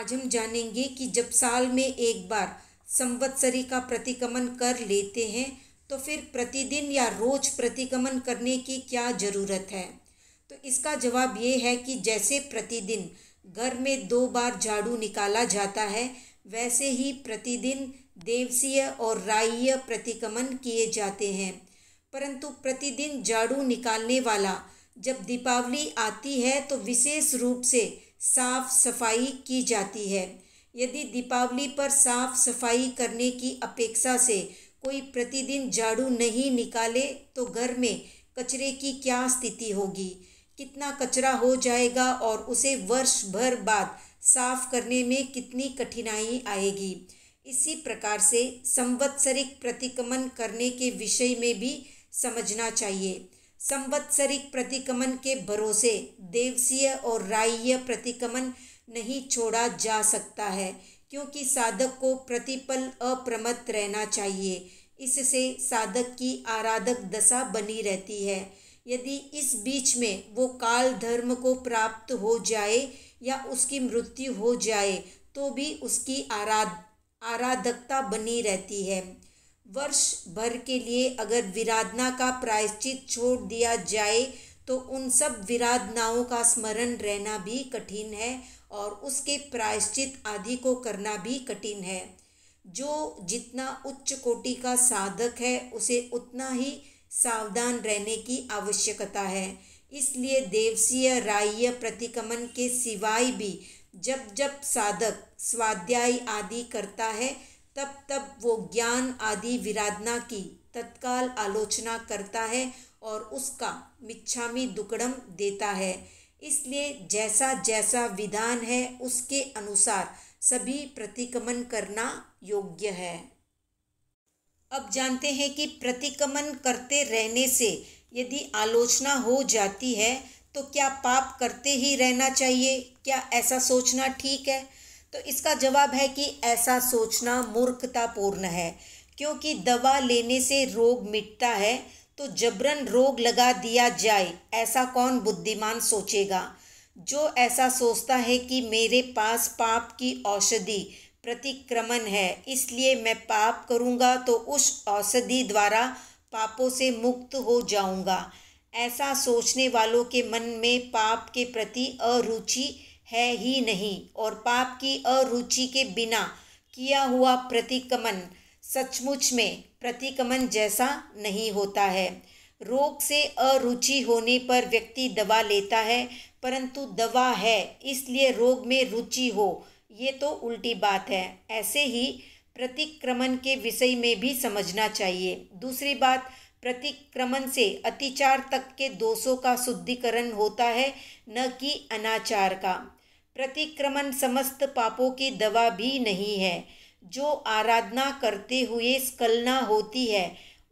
आज हम जानेंगे कि जब साल में एक बार संवत्सरी का प्रतिक्रमण कर लेते हैं तो फिर प्रतिदिन या रोज प्रतिक्रमण करने की क्या ज़रूरत है तो इसका जवाब ये है कि जैसे प्रतिदिन घर में दो बार झाड़ू निकाला जाता है वैसे ही प्रतिदिन देवसीय और राय प्रतिक्रमण किए जाते हैं परंतु प्रतिदिन झाड़ू निकालने वाला जब दीपावली आती है तो विशेष रूप से साफ सफाई की जाती है यदि दीपावली पर साफ सफाई करने की अपेक्षा से कोई प्रतिदिन झाड़ू नहीं निकाले तो घर में कचरे की क्या स्थिति होगी कितना कचरा हो जाएगा और उसे वर्ष भर बाद साफ करने में कितनी कठिनाई आएगी इसी प्रकार से संवत्सरिक प्रतिक्रमण करने के विषय में भी समझना चाहिए संवत्सरिक प्रतिक्रमण के भरोसे देवसीय और राय प्रतिक्रमण नहीं छोड़ा जा सकता है क्योंकि साधक को प्रतिपल अप्रमत्त रहना चाहिए इससे साधक की आराधक दशा बनी रहती है यदि इस बीच में वो काल धर्म को प्राप्त हो जाए या उसकी मृत्यु हो जाए तो भी उसकी आराध आराधकता बनी रहती है वर्ष भर के लिए अगर विराधना का प्रायश्चित छोड़ दिया जाए तो उन सब विराधनाओं का स्मरण रहना भी कठिन है और उसके प्रायश्चित आदि को करना भी कठिन है जो जितना उच्च कोटि का साधक है उसे उतना ही सावधान रहने की आवश्यकता है इसलिए देवसीय राय प्रतिकमन के सिवाय भी जब जब साधक स्वाध्याय आदि करता है तब तब वो ज्ञान आदि विराधना की तत्काल आलोचना करता है और उसका मिच्छामी दुकड़म देता है इसलिए जैसा जैसा विधान है उसके अनुसार सभी प्रतिक्रमण करना योग्य है अब जानते हैं कि प्रतिक्रमण करते रहने से यदि आलोचना हो जाती है तो क्या पाप करते ही रहना चाहिए क्या ऐसा सोचना ठीक है तो इसका जवाब है कि ऐसा सोचना मूर्खतापूर्ण है क्योंकि दवा लेने से रोग मिटता है तो जबरन रोग लगा दिया जाए ऐसा कौन बुद्धिमान सोचेगा जो ऐसा सोचता है कि मेरे पास पाप की औषधि प्रतिक्रमण है इसलिए मैं पाप करूँगा तो उस औषधि द्वारा पापों से मुक्त हो जाऊँगा ऐसा सोचने वालों के मन में पाप के प्रति अरुचि है ही नहीं और पाप की अरुचि के बिना किया हुआ प्रतिकमन सचमुच में प्रतिकमन जैसा नहीं होता है रोग से अरुचि होने पर व्यक्ति दवा लेता है परंतु दवा है इसलिए रोग में रुचि हो ये तो उल्टी बात है ऐसे ही प्रतिक्रमण के विषय में भी समझना चाहिए दूसरी बात प्रतिक्रमण से अतिचार तक के दोषों का शुद्धिकरण होता है न कि अनाचार का प्रतिक्रमण समस्त पापों की दवा भी नहीं है जो आराधना करते हुए स्कलना होती है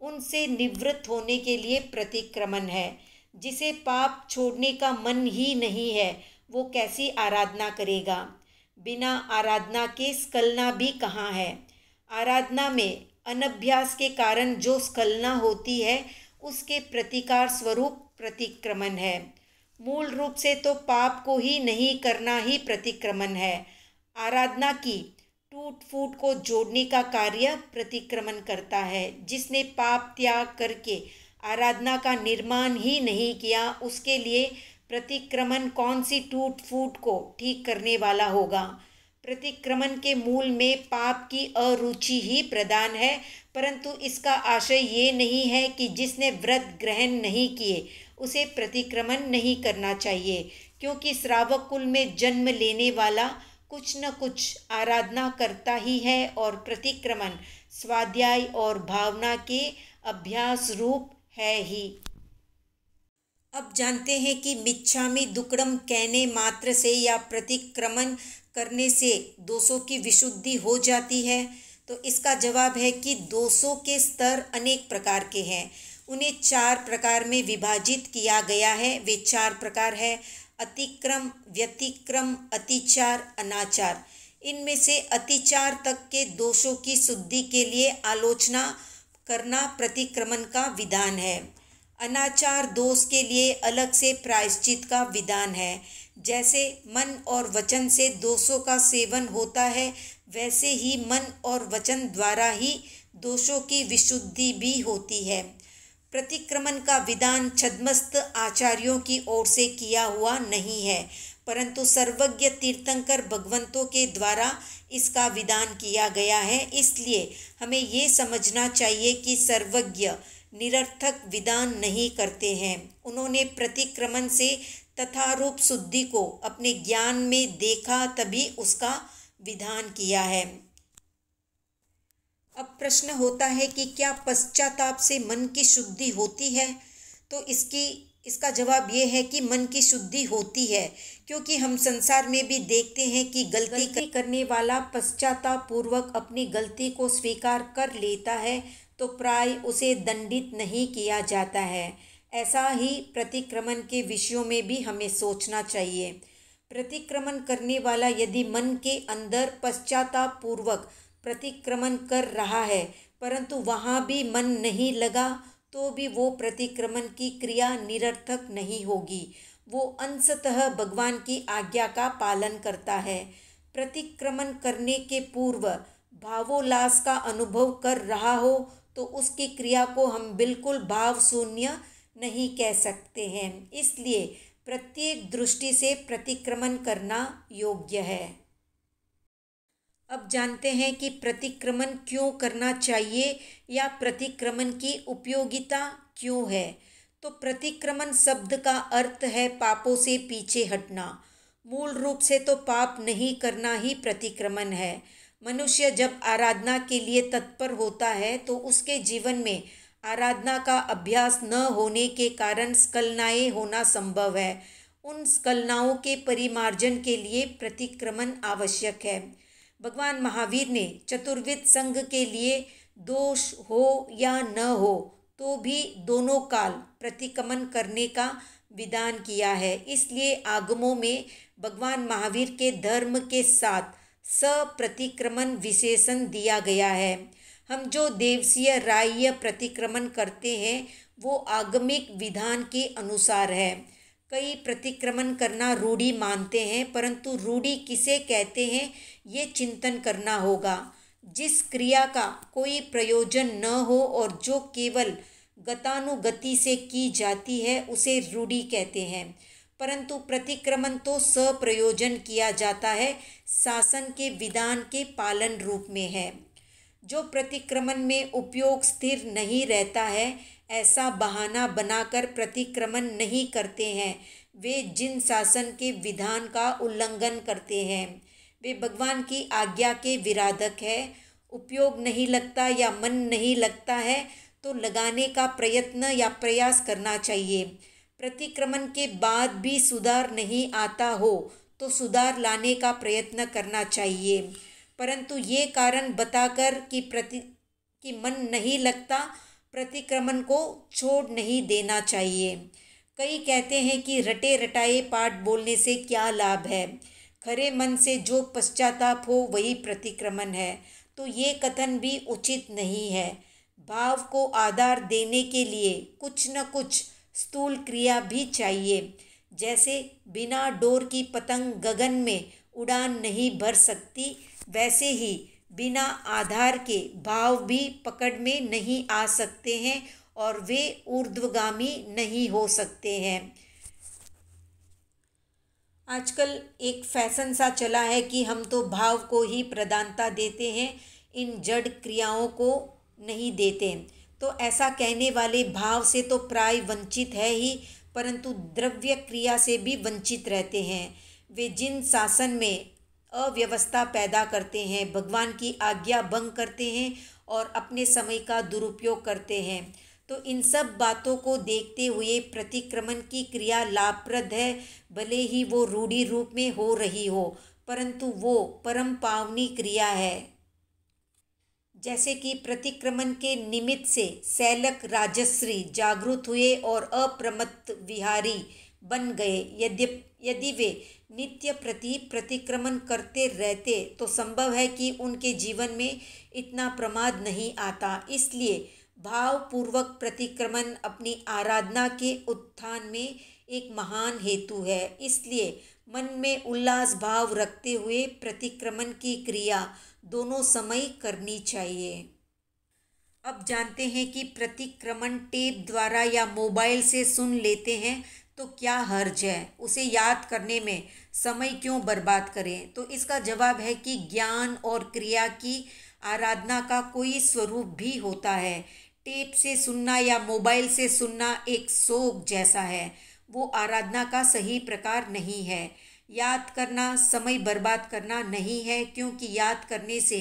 उनसे निवृत्त होने के लिए प्रतिक्रमण है जिसे पाप छोड़ने का मन ही नहीं है वो कैसी आराधना करेगा बिना आराधना के स्कलना भी कहाँ है आराधना में अनभ्यास के कारण जो स्कलना होती है उसके प्रतिकार स्वरूप प्रतिक्रमण है मूल रूप से तो पाप को ही नहीं करना ही प्रतिक्रमण है आराधना की टूट फूट को जोड़ने का कार्य प्रतिक्रमण करता है जिसने पाप त्याग करके आराधना का निर्माण ही नहीं किया उसके लिए प्रतिक्रमण कौन सी टूट फूट को ठीक करने वाला होगा प्रतिक्रमण के मूल में पाप की अरुचि ही प्रदान है परंतु इसका आशय ये नहीं है कि जिसने व्रत ग्रहण नहीं किए उसे प्रतिक्रमण नहीं करना चाहिए क्योंकि श्रावक कुल में जन्म लेने वाला कुछ न कुछ आराधना करता ही है और प्रतिक्रमण स्वाध्याय और भावना के अभ्यास रूप है ही अब जानते हैं कि मिच्छामी दुकड़म कहने मात्र से या प्रतिक्रमण करने से दोषों की विशुद्धि हो जाती है तो इसका जवाब है कि दोषों के स्तर अनेक प्रकार के हैं उन्हें चार प्रकार में विभाजित किया गया है वे चार प्रकार है अतिक्रम व्यतिक्रम अतिचार अनाचार इनमें से अतिचार तक के दोषों की शुद्धि के लिए आलोचना करना प्रतिक्रमण का विधान है अनाचार दोष के लिए अलग से प्रायश्चित का विधान है जैसे मन और वचन से दोषों का सेवन होता है वैसे ही मन और वचन द्वारा ही दोषों की विशुद्धि भी होती है प्रतिक्रमण का विधान छद्मस्त आचार्यों की ओर से किया हुआ नहीं है परंतु सर्वज्ञ तीर्थंकर भगवंतों के द्वारा इसका विधान किया गया है इसलिए हमें ये समझना चाहिए कि सर्वज्ञ निरर्थक विधान नहीं करते हैं उन्होंने प्रतिक्रमण से तथारूप शुद्धि को अपने ज्ञान में देखा तभी उसका विधान किया है अब प्रश्न होता है कि क्या पश्चाताप से मन की शुद्धि होती है तो इसकी इसका जवाब ये है कि मन की शुद्धि होती है क्योंकि हम संसार में भी देखते हैं कि गलती, गलती करने वाला पश्चातापूर्वक अपनी गलती को स्वीकार कर लेता है तो प्राय उसे दंडित नहीं किया जाता है ऐसा ही प्रतिक्रमण के विषयों में भी हमें सोचना चाहिए प्रतिक्रमण करने वाला यदि मन के अंदर पश्चातापूर्वक प्रतिक्रमण कर रहा है परंतु वहाँ भी मन नहीं लगा तो भी वो प्रतिक्रमण की क्रिया निरर्थक नहीं होगी वो अंशतः भगवान की आज्ञा का पालन करता है प्रतिक्रमण करने के पूर्व भावोल्लास का अनुभव कर रहा हो तो उसकी क्रिया को हम बिल्कुल भाव शून्य नहीं कह सकते हैं इसलिए प्रत्येक दृष्टि से प्रतिक्रमण करना योग्य है अब जानते हैं कि प्रतिक्रमण क्यों करना चाहिए या प्रतिक्रमण की उपयोगिता क्यों है तो प्रतिक्रमण शब्द का अर्थ है पापों से पीछे हटना मूल रूप से तो पाप नहीं करना ही प्रतिक्रमण है मनुष्य जब आराधना के लिए तत्पर होता है तो उसके जीवन में आराधना का अभ्यास न होने के कारण स्कलनाएँ होना संभव है उन स्कलनाओं के परिमार्जन के लिए प्रतिक्रमण आवश्यक है भगवान महावीर ने चतुर्विद संघ के लिए दोष हो या न हो तो भी दोनों काल प्रतिक्रमण करने का विधान किया है इसलिए आगमों में भगवान महावीर के धर्म के साथ सप्रतिक्रमण विशेषण दिया गया है हम जो देवसीय राय प्रतिक्रमण करते हैं वो आगमिक विधान के अनुसार है कई प्रतिक्रमण करना रूढ़ी मानते हैं परंतु रूढ़ी किसे कहते हैं ये चिंतन करना होगा जिस क्रिया का कोई प्रयोजन न हो और जो केवल गतानुगति से की जाती है उसे रूढ़ी कहते हैं परंतु प्रतिक्रमण तो सप्रयोजन किया जाता है शासन के विधान के पालन रूप में है जो प्रतिक्रमण में उपयोग स्थिर नहीं रहता है ऐसा बहाना बनाकर प्रतिक्रमण नहीं करते हैं वे जिन शासन के विधान का उल्लंघन करते हैं वे भगवान की आज्ञा के विराधक है उपयोग नहीं लगता या मन नहीं लगता है तो लगाने का प्रयत्न या प्रयास करना चाहिए प्रतिक्रमण के बाद भी सुधार नहीं आता हो तो सुधार लाने का प्रयत्न करना चाहिए परंतु ये कारण बताकर कि प्रति कि मन नहीं लगता प्रतिक्रमण को छोड़ नहीं देना चाहिए कई कहते हैं कि रटे रटाए पाठ बोलने से क्या लाभ है खरे मन से जो पश्चाताप हो वही प्रतिक्रमण है तो ये कथन भी उचित नहीं है भाव को आधार देने के लिए कुछ न कुछ स्थूल क्रिया भी चाहिए जैसे बिना डोर की पतंग गगन में उड़ान नहीं भर सकती वैसे ही बिना आधार के भाव भी पकड़ में नहीं आ सकते हैं और वे ऊर्ध्वगामी नहीं हो सकते हैं आजकल एक फैशन सा चला है कि हम तो भाव को ही प्रधानता देते हैं इन जड़ क्रियाओं को नहीं देते तो ऐसा कहने वाले भाव से तो प्राय वंचित है ही परंतु द्रव्य क्रिया से भी वंचित रहते हैं वे जिन शासन में अव्यवस्था पैदा करते हैं भगवान की आज्ञा भंग करते हैं और अपने समय का दुरुपयोग करते हैं तो इन सब बातों को देखते हुए प्रतिक्रमण की क्रिया लाभप्रद है भले ही वो रूढ़ी रूप में हो रही हो परंतु वो परम पावनी क्रिया है जैसे कि प्रतिक्रमण के निमित्त से सैलक राजश्री जागृत हुए और अप्रमत्त विहारी बन गए यद्य यदि वे नित्य प्रति प्रतिक्रमण करते रहते तो संभव है कि उनके जीवन में इतना प्रमाद नहीं आता इसलिए भावपूर्वक प्रतिक्रमण अपनी आराधना के उत्थान में एक महान हेतु है इसलिए मन में उल्लास भाव रखते हुए प्रतिक्रमण की क्रिया दोनों समय करनी चाहिए अब जानते हैं कि प्रतिक्रमण टेप द्वारा या मोबाइल से सुन लेते हैं तो क्या हर्ज है उसे याद करने में समय क्यों बर्बाद करें तो इसका जवाब है कि ज्ञान और क्रिया की आराधना का कोई स्वरूप भी होता है टेप से सुनना या मोबाइल से सुनना एक शोक जैसा है वो आराधना का सही प्रकार नहीं है याद करना समय बर्बाद करना नहीं है क्योंकि याद करने से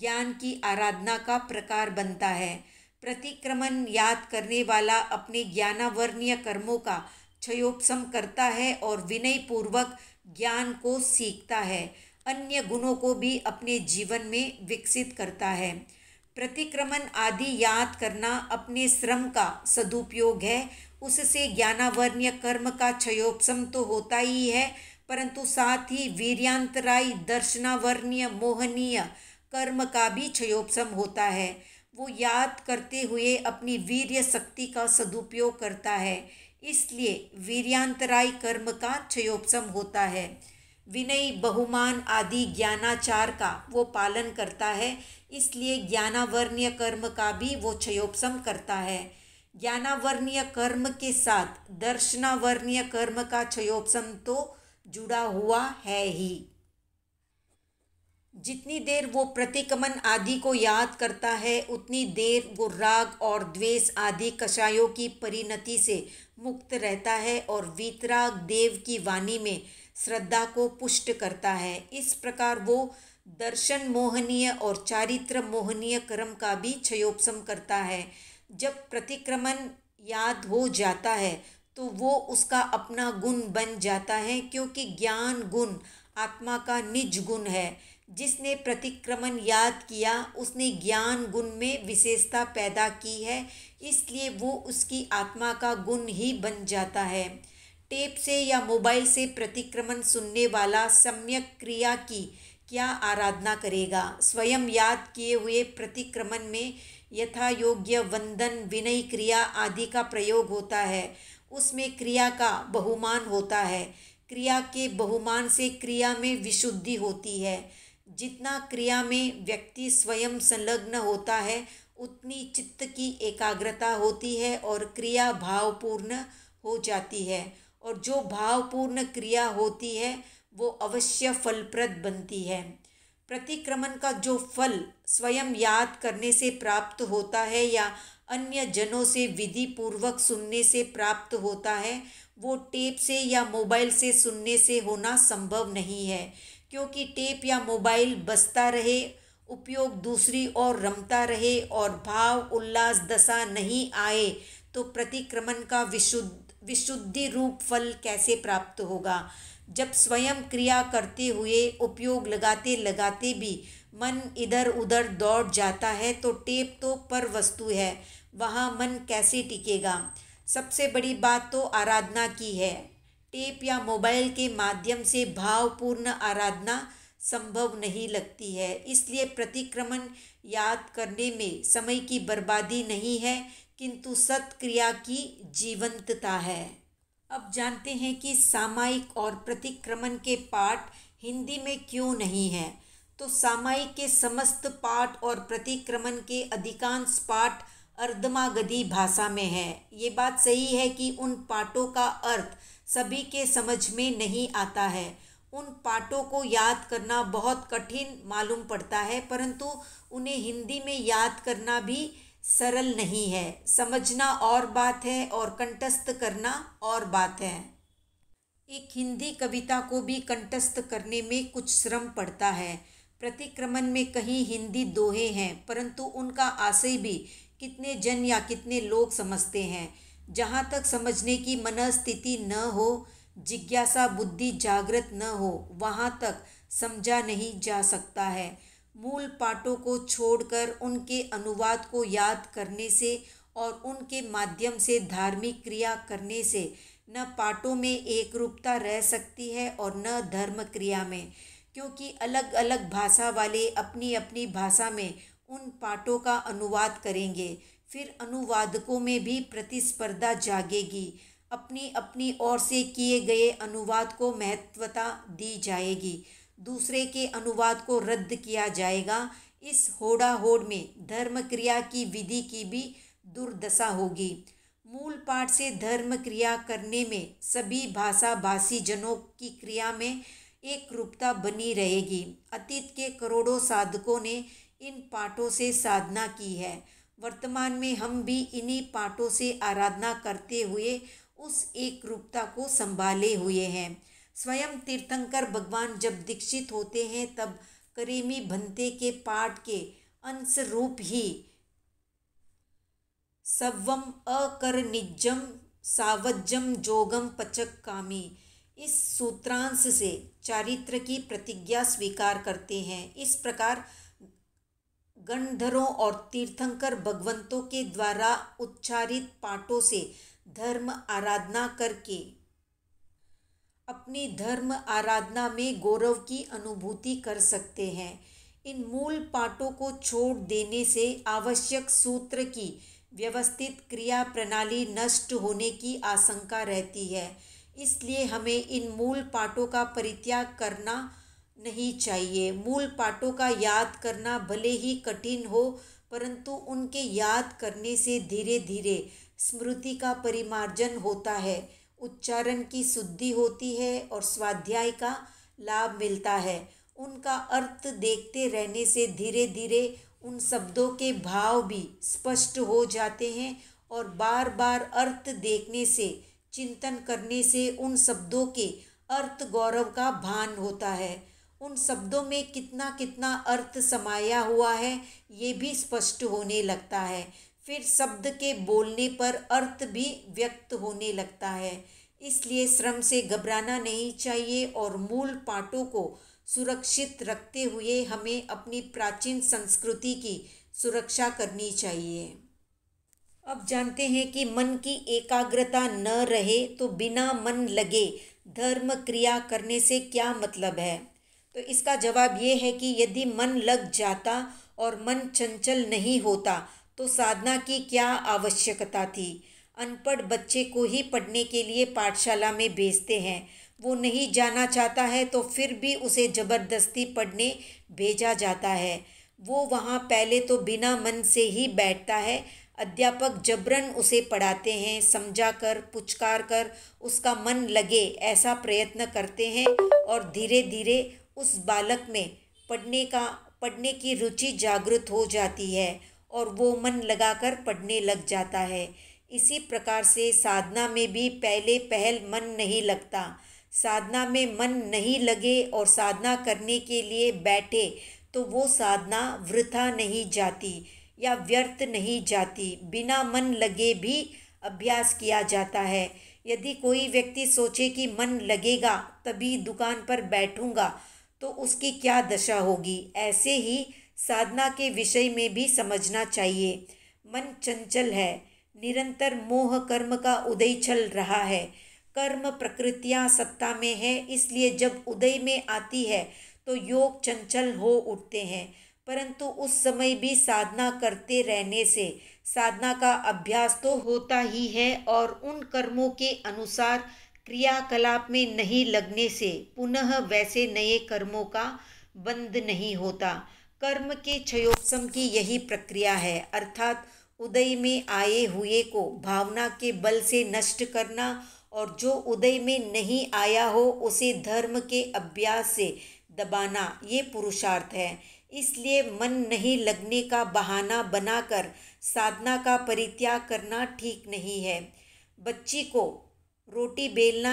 ज्ञान की आराधना का प्रकार बनता है प्रतिक्रमण याद करने वाला अपने ज्ञानावर्णीय कर्मों का क्षयोपम करता है और विनयपूर्वक ज्ञान को सीखता है अन्य गुणों को भी अपने जीवन में विकसित करता है प्रतिक्रमण आदि याद करना अपने श्रम का सदुपयोग है उससे ज्ञानावर्ण्य कर्म का क्षयोपम तो होता ही है परंतु साथ ही वीर्यांतराई दर्शनावर्ण्य मोहनीय कर्म का भी क्षयोपम होता है वो याद करते हुए अपनी वीर्य शक्ति का सदुपयोग करता है इसलिए वीर्यांतराय कर्म का क्षयोपसम होता है विनय बहुमान आदि ज्ञानाचार का वो पालन करता है इसलिए ज्ञानावर्ण्य कर्म का भी वो क्षयोपसम करता है ज्ञानावर्ण्य कर्म के साथ दर्शनावर्ण्य कर्म का क्षयोपसम तो जुड़ा हुआ है ही जितनी देर वो प्रतिकमन आदि को याद करता है उतनी देर वो राग और द्वेष आदि कषायों की परिणति से मुक्त रहता है और वीतराग देव की वाणी में श्रद्धा को पुष्ट करता है इस प्रकार वो दर्शन मोहनीय और चारित्र मोहनीय कर्म का भी क्षयोपम करता है जब प्रतिक्रमण याद हो जाता है तो वो उसका अपना गुण बन जाता है क्योंकि ज्ञान गुण आत्मा का निज गुण है जिसने प्रतिक्रमण याद किया उसने ज्ञान गुण में विशेषता पैदा की है इसलिए वो उसकी आत्मा का गुण ही बन जाता है टेप से या मोबाइल से प्रतिक्रमण सुनने वाला सम्यक क्रिया की क्या आराधना करेगा स्वयं याद किए हुए प्रतिक्रमण में यथा योग्य वंदन विनय क्रिया आदि का प्रयोग होता है उसमें क्रिया का बहुमान होता है क्रिया के बहुमान से क्रिया में विशुद्धि होती है जितना क्रिया में व्यक्ति स्वयं संलग्न होता है उतनी चित्त की एकाग्रता होती है और क्रिया भावपूर्ण हो जाती है और जो भावपूर्ण क्रिया होती है वो अवश्य फलप्रद बनती है प्रतिक्रमण का जो फल स्वयं याद करने से प्राप्त होता है या अन्य जनों से विधि पूर्वक सुनने से प्राप्त होता है वो टेप से या मोबाइल से सुनने से होना संभव नहीं है क्योंकि टेप या मोबाइल बसता रहे उपयोग दूसरी ओर रमता रहे और भाव उल्लास दशा नहीं आए तो प्रतिक्रमण का विशुद्ध विशुद्धि रूप फल कैसे प्राप्त होगा जब स्वयं क्रिया करते हुए उपयोग लगाते लगाते भी मन इधर उधर दौड़ जाता है तो टेप तो पर वस्तु है वहाँ मन कैसे टिकेगा सबसे बड़ी बात तो आराधना की है टेप या मोबाइल के माध्यम से भावपूर्ण आराधना संभव नहीं लगती है इसलिए प्रतिक्रमण याद करने में समय की बर्बादी नहीं है किंतु सत्क्रिया की जीवंतता है अब जानते हैं कि सामायिक और प्रतिक्रमण के पाठ हिंदी में क्यों नहीं है तो सामायिक के समस्त पाठ और प्रतिक्रमण के अधिकांश पाठ अर्धमागधी भाषा में है ये बात सही है कि उन पाठों का अर्थ सभी के समझ में नहीं आता है उन पाठों को याद करना बहुत कठिन मालूम पड़ता है परंतु उन्हें हिंदी में याद करना भी सरल नहीं है समझना और बात है और कंटस्थ करना और बात है एक हिंदी कविता को भी कंटस्थ करने में कुछ श्रम पड़ता है प्रतिक्रमण में कहीं हिंदी दोहे हैं परंतु उनका आशय भी कितने जन या कितने लोग समझते हैं जहाँ तक समझने की मनस्थिति न हो जिज्ञासा बुद्धि जागृत न हो वहाँ तक समझा नहीं जा सकता है मूल पाठों को छोड़कर उनके अनुवाद को याद करने से और उनके माध्यम से धार्मिक क्रिया करने से न पाठों में एक रूपता रह सकती है और न धर्म क्रिया में क्योंकि अलग अलग भाषा वाले अपनी अपनी भाषा में उन पाठों का अनुवाद करेंगे फिर अनुवादकों में भी प्रतिस्पर्धा जागेगी अपनी अपनी ओर से किए गए अनुवाद को महत्वता दी जाएगी दूसरे के अनुवाद को रद्द किया जाएगा इस होड़ा होड़ में धर्म क्रिया की विधि की भी दुर्दशा होगी मूल पाठ से धर्म क्रिया करने में सभी भाषा भाषी जनों की क्रिया में एक रूपता बनी रहेगी अतीत के करोड़ों साधकों ने इन पाठों से साधना की है वर्तमान में हम भी इन्हीं पाठों से आराधना करते हुए उस एक रूपता को संभाले हुए हैं स्वयं तीर्थंकर भगवान जब दीक्षित होते हैं तब करीमी भंते के पाठ के अंश रूप ही सवम अकर निजम सावज्जम जोगम पचक कामी इस सूत्रांश से चारित्र की प्रतिज्ञा स्वीकार करते हैं इस प्रकार गणधरों और तीर्थंकर भगवंतों के द्वारा उच्चारित पाठों से धर्म आराधना करके अपनी धर्म आराधना में गौरव की अनुभूति कर सकते हैं इन मूल पाठों को छोड़ देने से आवश्यक सूत्र की व्यवस्थित क्रिया प्रणाली नष्ट होने की आशंका रहती है इसलिए हमें इन मूल पाठों का परित्याग करना नहीं चाहिए मूल पाठों का याद करना भले ही कठिन हो परंतु उनके याद करने से धीरे धीरे स्मृति का परिमार्जन होता है उच्चारण की शुद्धि होती है और स्वाध्याय का लाभ मिलता है उनका अर्थ देखते रहने से धीरे धीरे उन शब्दों के भाव भी स्पष्ट हो जाते हैं और बार बार अर्थ देखने से चिंतन करने से उन शब्दों के अर्थ गौरव का भान होता है उन शब्दों में कितना कितना अर्थ समाया हुआ है ये भी स्पष्ट होने लगता है फिर शब्द के बोलने पर अर्थ भी व्यक्त होने लगता है इसलिए श्रम से घबराना नहीं चाहिए और मूल पाठों को सुरक्षित रखते हुए हमें अपनी प्राचीन संस्कृति की सुरक्षा करनी चाहिए अब जानते हैं कि मन की एकाग्रता न रहे तो बिना मन लगे धर्म क्रिया करने से क्या मतलब है तो इसका जवाब ये है कि यदि मन लग जाता और मन चंचल नहीं होता तो साधना की क्या आवश्यकता थी अनपढ़ बच्चे को ही पढ़ने के लिए पाठशाला में भेजते हैं वो नहीं जाना चाहता है तो फिर भी उसे ज़बरदस्ती पढ़ने भेजा जाता है वो वहाँ पहले तो बिना मन से ही बैठता है अध्यापक जबरन उसे पढ़ाते हैं समझा कर पुचकार कर उसका मन लगे ऐसा प्रयत्न करते हैं और धीरे धीरे उस बालक में पढ़ने का पढ़ने की रुचि जागृत हो जाती है और वो मन लगाकर पढ़ने लग जाता है इसी प्रकार से साधना में भी पहले पहल मन नहीं लगता साधना में मन नहीं लगे और साधना करने के लिए बैठे तो वो साधना वृथा नहीं जाती या व्यर्थ नहीं जाती बिना मन लगे भी अभ्यास किया जाता है यदि कोई व्यक्ति सोचे कि मन लगेगा तभी दुकान पर बैठूंगा तो उसकी क्या दशा होगी ऐसे ही साधना के विषय में भी समझना चाहिए मन चंचल है निरंतर मोह कर्म का उदय चल रहा है कर्म प्रकृतियाँ सत्ता में है इसलिए जब उदय में आती है तो योग चंचल हो उठते हैं परंतु उस समय भी साधना करते रहने से साधना का अभ्यास तो होता ही है और उन कर्मों के अनुसार क्रियाकलाप में नहीं लगने से पुनः वैसे नए कर्मों का बंद नहीं होता कर्म के क्षयोपसम की यही प्रक्रिया है अर्थात उदय में आए हुए को भावना के बल से नष्ट करना और जो उदय में नहीं आया हो उसे धर्म के अभ्यास से दबाना ये पुरुषार्थ है इसलिए मन नहीं लगने का बहाना बनाकर साधना का परित्याग करना ठीक नहीं है बच्ची को रोटी बेलना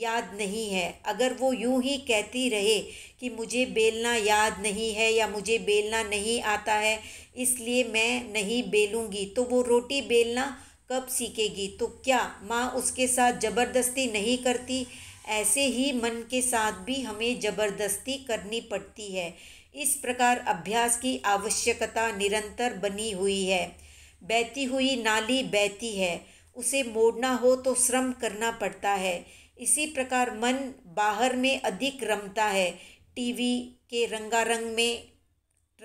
याद नहीं है अगर वो यूं ही कहती रहे कि मुझे बेलना याद नहीं है या मुझे बेलना नहीं आता है इसलिए मैं नहीं बेलूँगी तो वो रोटी बेलना कब सीखेगी तो क्या माँ उसके साथ ज़बरदस्ती नहीं करती ऐसे ही मन के साथ भी हमें ज़बरदस्ती करनी पड़ती है इस प्रकार अभ्यास की आवश्यकता निरंतर बनी हुई है बहती हुई नाली बहती है उसे मोड़ना हो तो श्रम करना पड़ता है इसी प्रकार मन बाहर में अधिक रमता है टीवी के रंगारंग में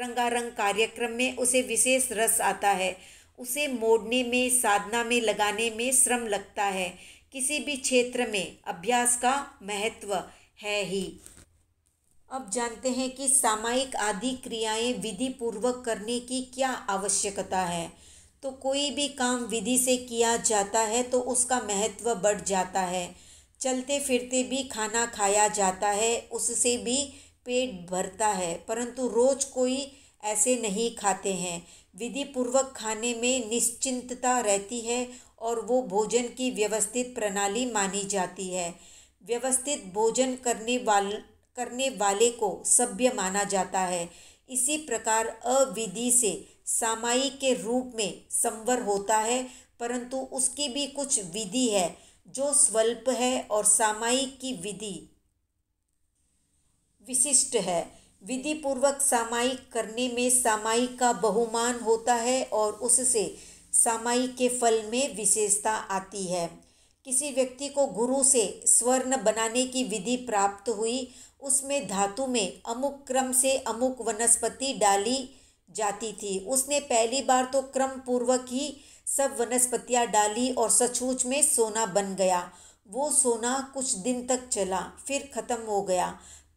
रंगारंग कार्यक्रम में उसे विशेष रस आता है उसे मोड़ने में साधना में लगाने में श्रम लगता है किसी भी क्षेत्र में अभ्यास का महत्व है ही अब जानते हैं कि सामायिक आदि क्रियाएं विधि पूर्वक करने की क्या आवश्यकता है तो कोई भी काम विधि से किया जाता है तो उसका महत्व बढ़ जाता है चलते फिरते भी खाना खाया जाता है उससे भी पेट भरता है परंतु रोज कोई ऐसे नहीं खाते हैं विधि पूर्वक खाने में निश्चिंतता रहती है और वो भोजन की व्यवस्थित प्रणाली मानी जाती है व्यवस्थित भोजन करने वाल करने वाले को सभ्य माना जाता है इसी प्रकार अविधि से सामायिक के रूप में संवर होता है परंतु उसकी भी कुछ विधि है जो स्वल्प है और सामायिक की विधि विशिष्ट है विधि पूर्वक सामायिक करने में सामायिक का बहुमान होता है और उससे सामायिक के फल में विशेषता आती है किसी व्यक्ति को गुरु से स्वर्ण बनाने की विधि प्राप्त हुई उसमें धातु में अमुक क्रम से अमुक वनस्पति डाली जाती थी उसने पहली बार तो क्रम पूर्वक ही सब वनस्पतियाँ डाली और सचमुच में सोना बन गया वो सोना कुछ दिन तक चला फिर खत्म हो गया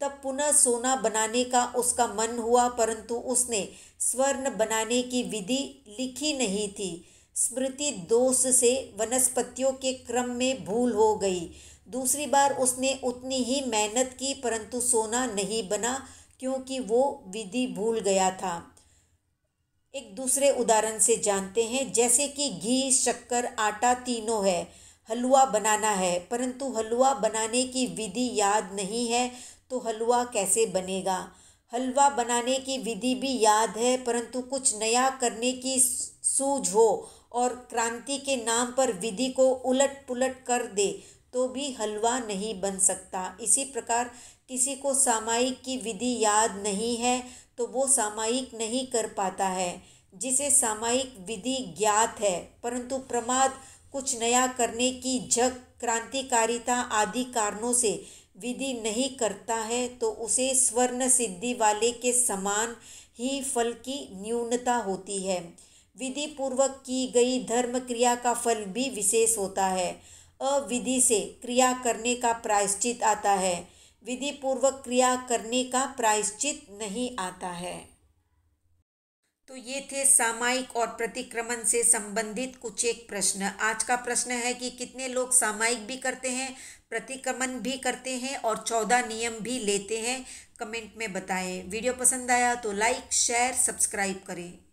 तब पुनः सोना बनाने का उसका मन हुआ परंतु उसने स्वर्ण बनाने की विधि लिखी नहीं थी स्मृति दोष से वनस्पतियों के क्रम में भूल हो गई दूसरी बार उसने उतनी ही मेहनत की परंतु सोना नहीं बना क्योंकि वो विधि भूल गया था एक दूसरे उदाहरण से जानते हैं जैसे कि घी शक्कर आटा तीनों है हलवा बनाना है परंतु हलवा बनाने की विधि याद नहीं है तो हलवा कैसे बनेगा हलवा बनाने की विधि भी याद है परंतु कुछ नया करने की सूझ हो और क्रांति के नाम पर विधि को उलट पुलट कर दे तो भी हलवा नहीं बन सकता इसी प्रकार किसी को सामायिक की विधि याद नहीं है तो वो सामायिक नहीं कर पाता है जिसे सामायिक विधि ज्ञात है परंतु प्रमाद कुछ नया करने की जग क्रांतिकारिता आदि कारणों से विधि नहीं करता है तो उसे स्वर्ण सिद्धि वाले के समान ही फल की न्यूनता होती है विधि पूर्वक की गई धर्म क्रिया का फल भी विशेष होता है अविधि से क्रिया करने का प्रायश्चित आता है विधिपूर्वक क्रिया करने का प्रायश्चित नहीं आता है तो ये थे सामायिक और प्रतिक्रमण से संबंधित कुछ एक प्रश्न आज का प्रश्न है कि कितने लोग सामायिक भी करते हैं प्रतिक्रमण भी करते हैं और चौदह नियम भी लेते हैं कमेंट में बताएं वीडियो पसंद आया तो लाइक शेयर सब्सक्राइब करें